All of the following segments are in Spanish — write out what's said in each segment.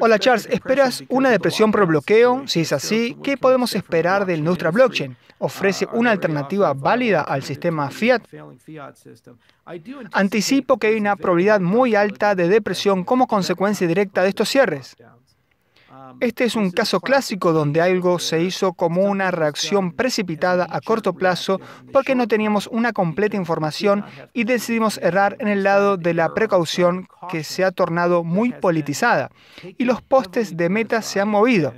Hola Charles, ¿esperas una depresión por bloqueo? Si es así, ¿qué podemos esperar de nuestra blockchain? ¿Ofrece ah, una alternativa válida al sistema fiat? Anticipo que hay una probabilidad muy alta de depresión como consecuencia directa de estos cierres. Este es un caso clásico donde algo se hizo como una reacción precipitada a corto plazo porque no teníamos una completa información y decidimos errar en el lado de la precaución que se ha tornado muy politizada y los postes de meta se han movido.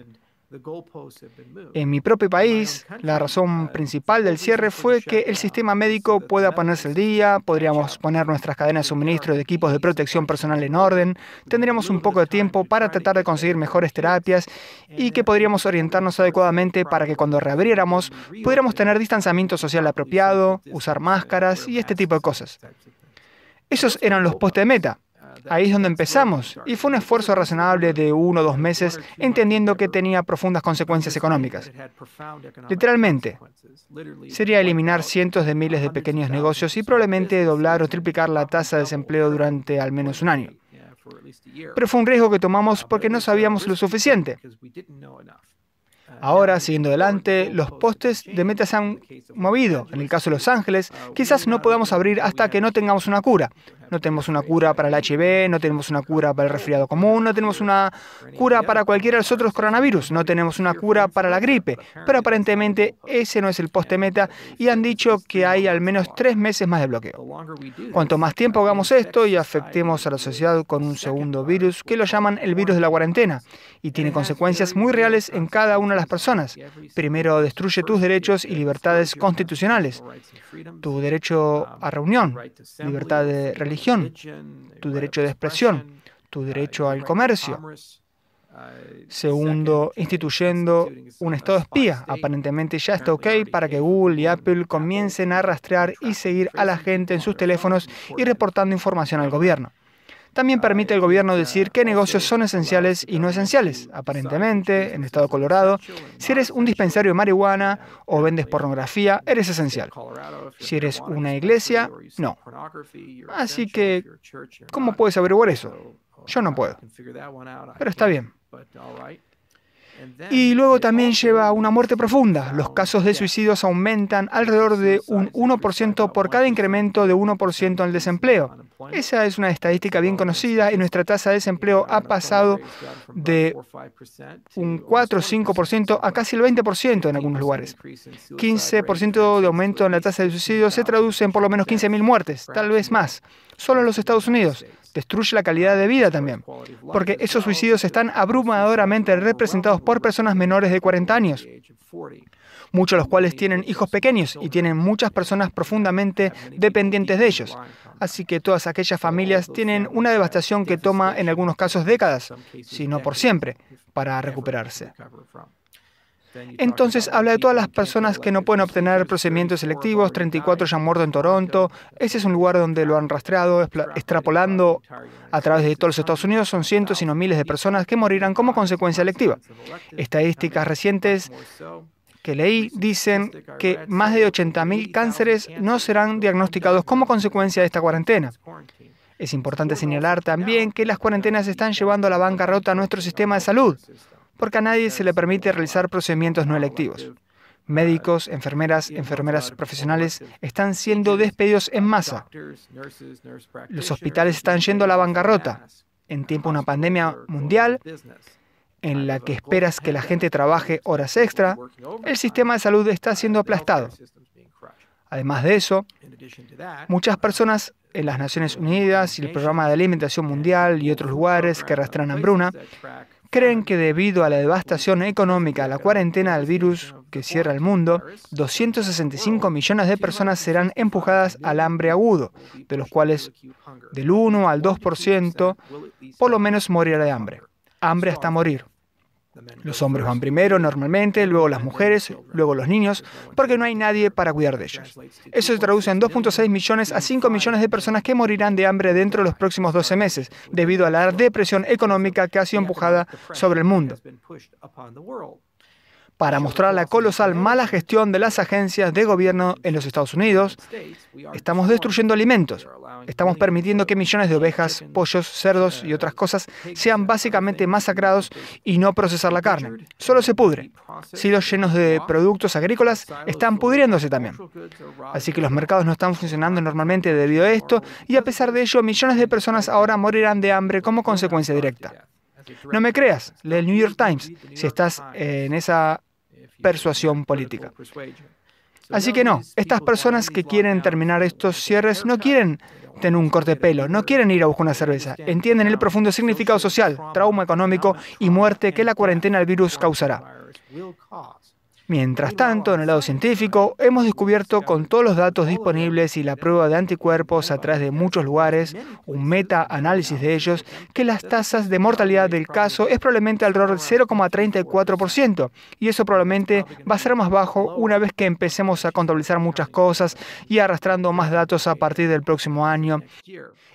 En mi propio país, la razón uh, principal del cierre fue que el sistema médico pueda ponerse al día, podríamos poner nuestras cadenas de suministro de equipos de protección personal en orden, tendríamos un poco de tiempo para tratar de conseguir mejores terapias y que podríamos orientarnos adecuadamente para que cuando reabriéramos pudiéramos tener distanciamiento social apropiado, usar máscaras y este tipo de cosas. Esos eran los postes de meta. Ahí es donde empezamos y fue un esfuerzo razonable de uno o dos meses entendiendo que tenía profundas consecuencias económicas. Literalmente, sería eliminar cientos de miles de pequeños negocios y probablemente doblar o triplicar la tasa de desempleo durante al menos un año. Pero fue un riesgo que tomamos porque no sabíamos lo suficiente. Ahora, siguiendo adelante, los postes de meta se han movido. En el caso de Los Ángeles, quizás no podamos abrir hasta que no tengamos una cura. No tenemos una cura para el HIV, no tenemos una cura para el resfriado común, no tenemos una cura para cualquiera de los otros coronavirus, no tenemos una cura para la gripe. Pero aparentemente ese no es el poste meta y han dicho que hay al menos tres meses más de bloqueo. Cuanto más tiempo hagamos esto y afectemos a la sociedad con un segundo virus que lo llaman el virus de la cuarentena y tiene consecuencias muy reales en cada una de las personas. Primero destruye tus derechos y libertades constitucionales, tu derecho a reunión, libertad de religión, tu derecho de expresión, tu derecho al comercio. Segundo, instituyendo un estado espía. Aparentemente ya está ok para que Google y Apple comiencen a rastrear y seguir a la gente en sus teléfonos y reportando información al gobierno. También permite al gobierno decir qué negocios son esenciales y no esenciales. Aparentemente, en el estado de Colorado, si eres un dispensario de marihuana o vendes pornografía, eres esencial. Si eres una iglesia, no. Así que, ¿cómo puedes averiguar eso? Yo no puedo. Pero está bien. Y luego también lleva a una muerte profunda. Los casos de suicidios aumentan alrededor de un 1% por cada incremento de 1% en el desempleo. Esa es una estadística bien conocida y nuestra tasa de desempleo ha pasado de un 4 o 5% a casi el 20% en algunos lugares. 15% de aumento en la tasa de suicidio se traduce en por lo menos 15.000 muertes, tal vez más, solo en los Estados Unidos destruye la calidad de vida también, porque esos suicidios están abrumadoramente representados por personas menores de 40 años, muchos de los cuales tienen hijos pequeños y tienen muchas personas profundamente dependientes de ellos. Así que todas aquellas familias tienen una devastación que toma en algunos casos décadas, si no por siempre, para recuperarse. Entonces habla de todas las personas que no pueden obtener procedimientos selectivos, 34 ya han muerto en Toronto, ese es un lugar donde lo han rastreado, extrapolando a través de todos los Estados Unidos, son cientos sino miles de personas que morirán como consecuencia electiva. Estadísticas recientes que leí dicen que más de 80.000 cánceres no serán diagnosticados como consecuencia de esta cuarentena. Es importante señalar también que las cuarentenas están llevando a la bancarrota a nuestro sistema de salud porque a nadie se le permite realizar procedimientos no electivos. Médicos, enfermeras, enfermeras profesionales están siendo despedidos en masa. Los hospitales están yendo a la bancarrota en tiempo de una pandemia mundial en la que esperas que la gente trabaje horas extra, el sistema de salud está siendo aplastado. Además de eso, muchas personas en las Naciones Unidas y el Programa de Alimentación Mundial y otros lugares que arrastran hambruna creen que debido a la devastación económica, a la cuarentena del virus que cierra el mundo, 265 millones de personas serán empujadas al hambre agudo, de los cuales del 1 al 2% por lo menos morirá de hambre. Hambre hasta morir. Los hombres van primero normalmente, luego las mujeres, luego los niños, porque no hay nadie para cuidar de ellos. Eso se traduce en 2.6 millones a 5 millones de personas que morirán de hambre dentro de los próximos 12 meses, debido a la depresión económica que ha sido empujada sobre el mundo para mostrar la colosal mala gestión de las agencias de gobierno en los Estados Unidos. Estamos destruyendo alimentos. Estamos permitiendo que millones de ovejas, pollos, cerdos y otras cosas sean básicamente masacrados y no procesar la carne. Solo se pudre. Silos llenos de productos agrícolas están pudriéndose también. Así que los mercados no están funcionando normalmente debido a esto y a pesar de ello millones de personas ahora morirán de hambre como consecuencia directa. No me creas, lee el New York Times si estás en esa persuasión política. Así que no, estas personas que quieren terminar estos cierres no quieren tener un corte de pelo, no quieren ir a buscar una cerveza, entienden el profundo significado social, trauma económico y muerte que la cuarentena del virus causará. Mientras tanto, en el lado científico, hemos descubierto con todos los datos disponibles y la prueba de anticuerpos a través de muchos lugares, un meta-análisis de ellos, que las tasas de mortalidad del caso es probablemente alrededor del 0,34%, y eso probablemente va a ser más bajo una vez que empecemos a contabilizar muchas cosas y arrastrando más datos a partir del próximo año.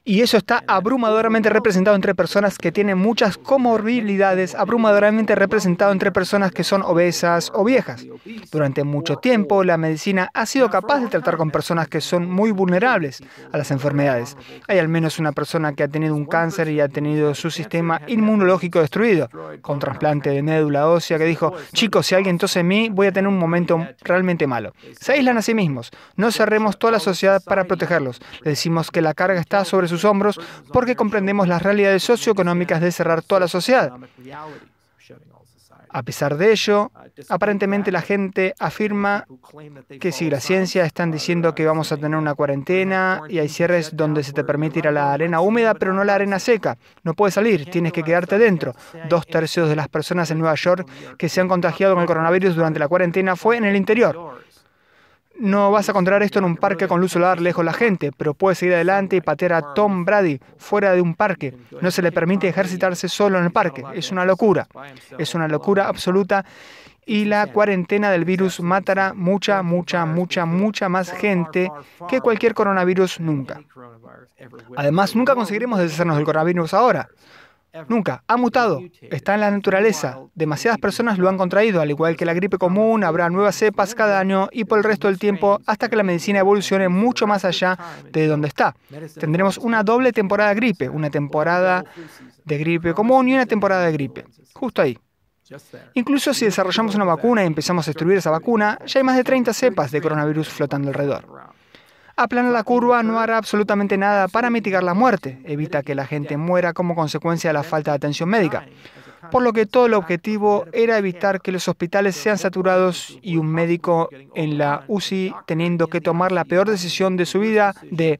Y eso está abrumadoramente representado entre personas que tienen muchas comorbilidades, abrumadoramente representado entre personas que son obesas o viejas. Durante mucho tiempo, la medicina ha sido capaz de tratar con personas que son muy vulnerables a las enfermedades. Hay al menos una persona que ha tenido un cáncer y ha tenido su sistema inmunológico destruido, con trasplante de médula ósea, que dijo, chicos, si alguien tose en mí, voy a tener un momento realmente malo. Se aíslan a sí mismos. No cerremos toda la sociedad para protegerlos. Le decimos que la carga está sobre sus hombros porque comprendemos las realidades socioeconómicas de cerrar toda la sociedad. A pesar de ello, aparentemente la gente afirma que si la ciencia están diciendo que vamos a tener una cuarentena y hay cierres donde se te permite ir a la arena húmeda, pero no a la arena seca, no puedes salir, tienes que quedarte dentro. Dos tercios de las personas en Nueva York que se han contagiado con el coronavirus durante la cuarentena fue en el interior. No vas a encontrar esto en un parque con luz solar lejos de la gente, pero puedes seguir adelante y patear a Tom Brady fuera de un parque. No se le permite ejercitarse solo en el parque. Es una locura. Es una locura absoluta. Y la cuarentena del virus matará mucha, mucha, mucha, mucha más gente que cualquier coronavirus nunca. Además, nunca conseguiremos deshacernos del coronavirus ahora. Nunca. Ha mutado. Está en la naturaleza. Demasiadas personas lo han contraído, al igual que la gripe común, habrá nuevas cepas cada año y por el resto del tiempo hasta que la medicina evolucione mucho más allá de donde está. Tendremos una doble temporada de gripe, una temporada de gripe común y una temporada de gripe. Justo ahí. Incluso si desarrollamos una vacuna y empezamos a destruir esa vacuna, ya hay más de 30 cepas de coronavirus flotando alrededor. Aplanar la curva, no hará absolutamente nada para mitigar la muerte, evita que la gente muera como consecuencia de la falta de atención médica. Por lo que todo el objetivo era evitar que los hospitales sean saturados y un médico en la UCI teniendo que tomar la peor decisión de su vida de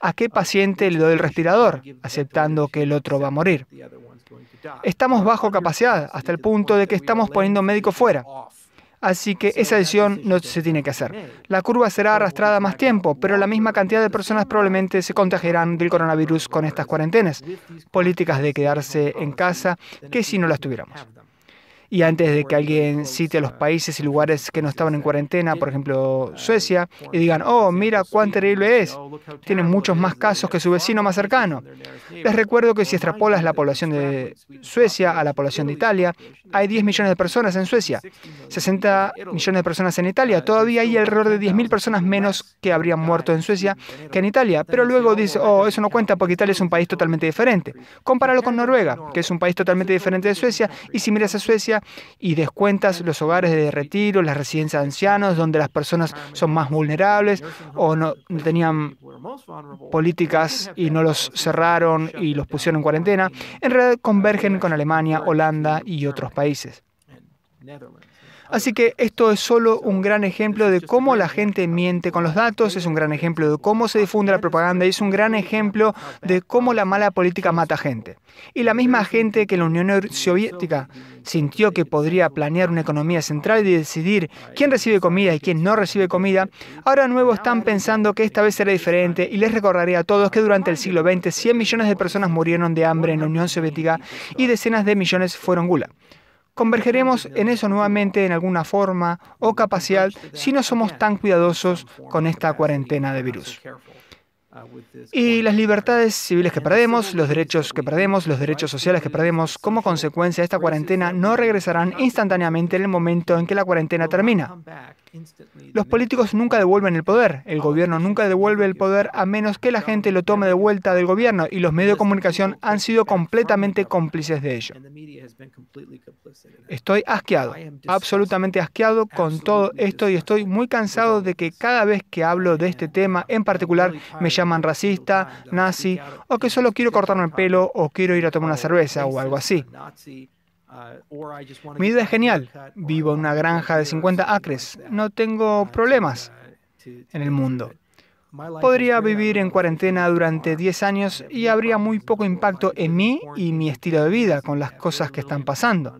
a qué paciente le doy el respirador, aceptando que el otro va a morir. Estamos bajo capacidad hasta el punto de que estamos poniendo médico fuera. Así que esa decisión no se tiene que hacer. La curva será arrastrada más tiempo, pero la misma cantidad de personas probablemente se contagiarán del coronavirus con estas cuarentenas, políticas de quedarse en casa que si no las tuviéramos. Y antes de que alguien cite los países y lugares que no estaban en cuarentena, por ejemplo Suecia, y digan, oh, mira cuán terrible es, tiene muchos más casos que su vecino más cercano. Les recuerdo que si extrapolas la población de Suecia a la población de Italia, hay 10 millones de personas en Suecia, 60 millones de personas en Italia, uh, todavía hay alrededor de 10.000 personas menos que habrían muerto en Suecia que en Italia, pero luego dice, oh, eso no cuenta porque Italia es un país totalmente diferente. Compáralo con Noruega, que es un país totalmente diferente de Suecia, y si miras a Suecia, y descuentas los hogares de retiro, las residencias de ancianos, donde las personas son más vulnerables o no, tenían políticas y no los cerraron y los pusieron en cuarentena, en realidad convergen con Alemania, Holanda y otros países. Así que esto es solo un gran ejemplo de cómo la gente miente con los datos, es un gran ejemplo de cómo se difunde la propaganda y es un gran ejemplo de cómo la mala política mata gente. Y la misma gente que en la Unión Soviética sintió que podría planear una economía central y decidir quién recibe comida y quién no recibe comida, ahora nuevo están pensando que esta vez será diferente y les recordaré a todos que durante el siglo XX 100 millones de personas murieron de hambre en la Unión Soviética y decenas de millones fueron gula. Convergeremos en eso nuevamente en alguna forma o capacidad si no somos tan cuidadosos con esta cuarentena de virus. Y las libertades civiles que perdemos, los derechos que perdemos, los derechos sociales que perdemos, como consecuencia de esta cuarentena, no regresarán instantáneamente en el momento en que la cuarentena termina. Los políticos nunca devuelven el poder, el gobierno nunca devuelve el poder a menos que la gente lo tome de vuelta del gobierno y los medios de comunicación han sido completamente cómplices de ello. Estoy asqueado, absolutamente asqueado con todo esto y estoy muy cansado de que cada vez que hablo de este tema en particular me llame racista, nazi, o que solo quiero cortarme el pelo o quiero ir a tomar una cerveza o algo así. Mi vida es genial. Vivo en una granja de 50 acres. No tengo problemas en el mundo. Podría vivir en cuarentena durante 10 años y habría muy poco impacto en mí y mi estilo de vida con las cosas que están pasando.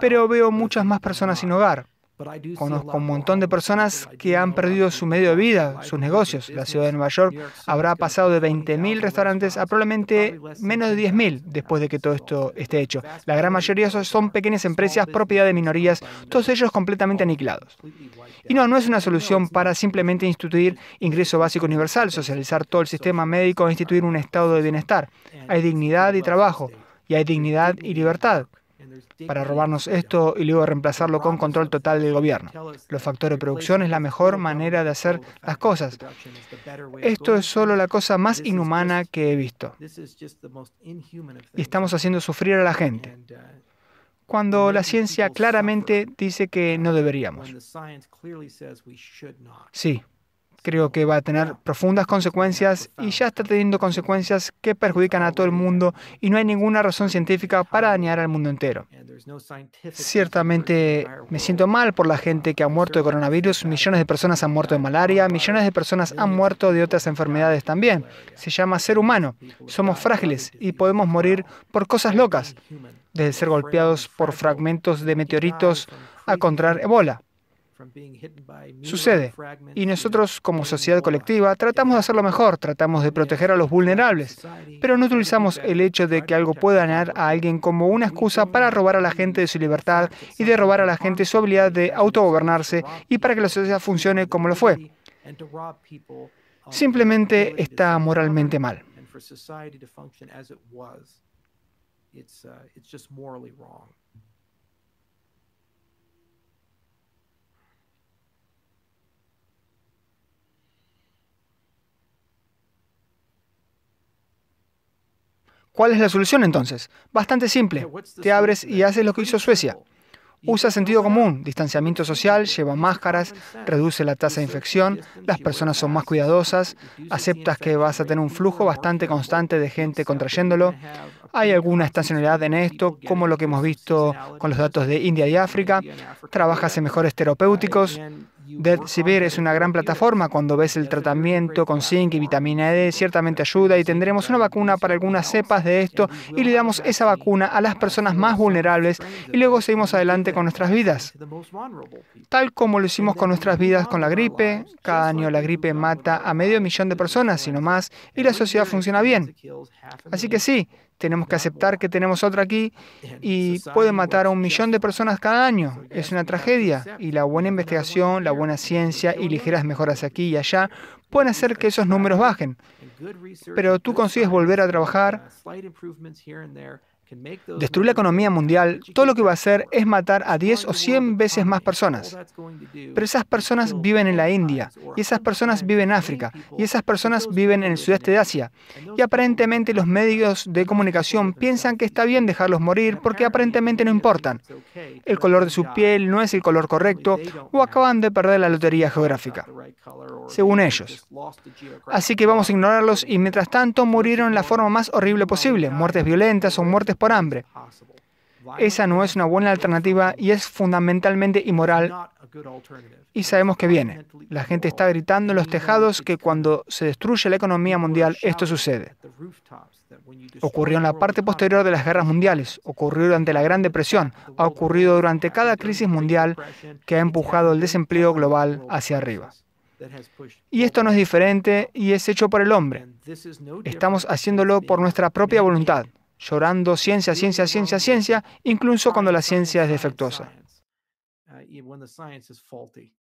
Pero veo muchas más personas sin hogar. Conozco un montón de personas que han perdido su medio de vida, sus negocios. La ciudad de Nueva York habrá pasado de 20.000 restaurantes a probablemente menos de 10.000 después de que todo esto esté hecho. La gran mayoría son pequeñas empresas, propiedad de minorías, todos ellos completamente aniquilados. Y no, no es una solución para simplemente instituir ingreso básico universal, socializar todo el sistema médico, instituir un estado de bienestar. Hay dignidad y trabajo, y hay dignidad y libertad para robarnos esto y luego reemplazarlo con control total del gobierno. Los factores de producción es la mejor manera de hacer las cosas. Esto es solo la cosa más inhumana que he visto. Y estamos haciendo sufrir a la gente uh, cuando la ciencia claramente dice que no deberíamos. Sí, creo que va a tener profundas consecuencias y ya está teniendo consecuencias que perjudican a todo el mundo y no hay ninguna razón científica para dañar al mundo entero. Ciertamente me siento mal por la gente que ha muerto de coronavirus, millones de personas han muerto de malaria, millones de personas han muerto de otras enfermedades también. Se llama ser humano, somos frágiles y podemos morir por cosas locas, desde ser golpeados por fragmentos de meteoritos a contraer ebola. Sucede. Y nosotros como sociedad colectiva tratamos de hacerlo mejor, tratamos de proteger a los vulnerables, pero no utilizamos el hecho de que algo pueda ganar a alguien como una excusa para robar a la gente de su libertad y de robar a la gente su habilidad de autogobernarse y para que la sociedad funcione como lo fue. Simplemente está moralmente mal. ¿Cuál es la solución entonces? Bastante simple. Te abres y haces lo que hizo Suecia. Usa sentido común, distanciamiento social, lleva máscaras, reduce la tasa de infección, las personas son más cuidadosas, aceptas que vas a tener un flujo bastante constante de gente contrayéndolo. Hay alguna estacionalidad en esto, como lo que hemos visto con los datos de India y África. Trabajas en mejores terapéuticos, Severe es una gran plataforma. Cuando ves el tratamiento con zinc y vitamina D, e, ciertamente ayuda y tendremos una vacuna para algunas cepas de esto y le damos esa vacuna a las personas más vulnerables y luego seguimos adelante con nuestras vidas. Tal como lo hicimos con nuestras vidas con la gripe, cada año la gripe mata a medio millón de personas, sino más, y la sociedad funciona bien. Así que sí, tenemos que pues. aceptar que tenemos otra aquí y puede matar a un millón de personas cada año. Es una tragedia y la buena investigación, la buena ciencia y ligeras mejoras aquí y allá pueden hacer que esos números bajen. Pero tú consigues volver a trabajar uh, Destruir la economía mundial, todo lo que va a hacer es matar a 10 o 100 veces más personas. Pero esas personas viven en la India, y esas personas viven en África, y esas personas viven en el sudeste de Asia. Y aparentemente los medios de comunicación piensan que está bien dejarlos morir porque aparentemente no importan. El color de su piel no es el color correcto o acaban de perder la lotería geográfica, según ellos. Así que vamos a ignorarlos y mientras tanto murieron de la forma más horrible posible, muertes violentas o muertes por hambre. Esa no es una buena alternativa y es fundamentalmente inmoral. Y sabemos que viene. La gente está gritando en los tejados que cuando se destruye la economía mundial esto sucede. Ocurrió en la parte posterior de las guerras mundiales, ocurrió durante la Gran Depresión, ha ocurrido durante cada crisis mundial que ha empujado el desempleo global hacia arriba. Y esto no es diferente y es hecho por el hombre. Estamos haciéndolo por nuestra propia voluntad llorando ciencia, ciencia, ciencia, ciencia, incluso cuando la ciencia es defectuosa. Uh,